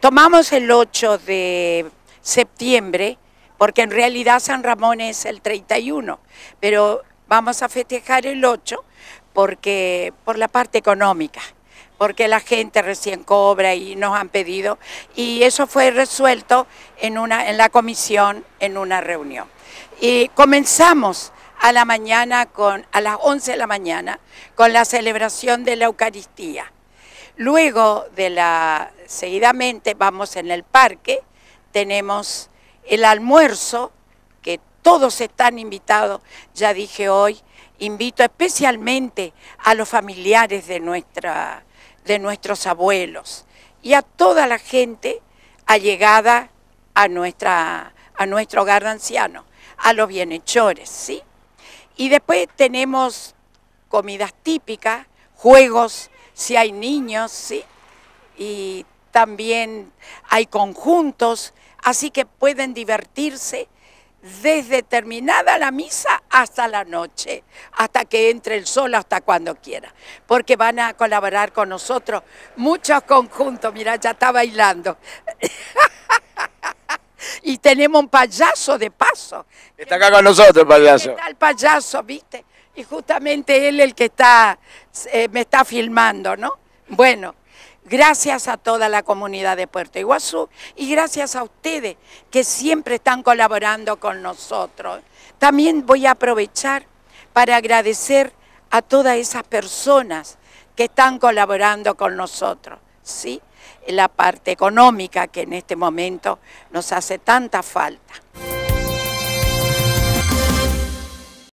Tomamos el 8 de septiembre, porque en realidad San Ramón es el 31, pero vamos a festejar el 8 porque, por la parte económica, porque la gente recién cobra y nos han pedido, y eso fue resuelto en, una, en la comisión, en una reunión. Y comenzamos a la mañana, con, a las 11 de la mañana, con la celebración de la Eucaristía. Luego de la, seguidamente vamos en el parque, tenemos el almuerzo, que todos están invitados, ya dije hoy, invito especialmente a los familiares de, nuestra, de nuestros abuelos y a toda la gente allegada a, nuestra, a nuestro hogar de ancianos, a los bienhechores, ¿sí? Y después tenemos comidas típicas, juegos, si hay niños, ¿sí? Y también hay conjuntos, así que pueden divertirse desde terminada la misa hasta la noche, hasta que entre el sol, hasta cuando quiera, porque van a colaborar con nosotros muchos conjuntos, mira, ya está bailando. y tenemos un payaso de paso. Está acá con nosotros el payaso. Está el payaso, viste, y justamente él el que está, eh, me está filmando, ¿no? Bueno, gracias a toda la comunidad de Puerto Iguazú y gracias a ustedes que siempre están colaborando con nosotros. También voy a aprovechar para agradecer a todas esas personas que están colaborando con nosotros, ¿sí? La parte económica que en este momento nos hace tanta falta.